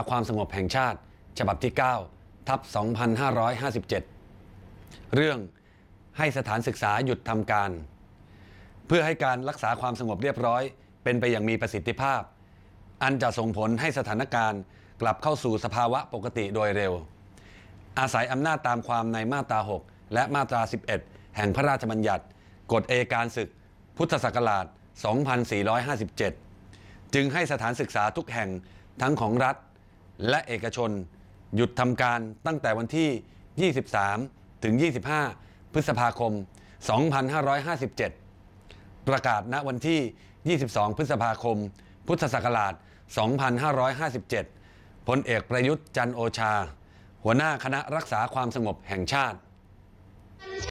และความสงบแห่งชาติฉบับที่ 9 ทับ2557 เรื่องให้สถานศึกษาหยุดทำการ เพื่อให้การรักษาความสงบเรียบร้อย เป็นไปอย่างมีประสิทธิภาพ อันจะส่งผลให้สถานการณ์กลับเข้าสู่สภาวะปกติโดยเร็ว อาศัยอำนาจตามความในมาตรา 6 และมาตรา 11 แห่งพระราชบัญญัติ กฎเอการศึกพุทธศักราช 2457 จึงให้สถานศึกษาทุกแห่งทั้งของรัฐและเอกชน หยุดทำการตั้งแต่วันที่ 23 ถึง 25 พฤษภาคม 2557 ประกาศณวันที่ 22 พฤษภาคม พุทธศักราช 2557 พลเอกประยุทธ์จันโอชา หัวหน้าคณะรักษาความสงบแห่งชาติ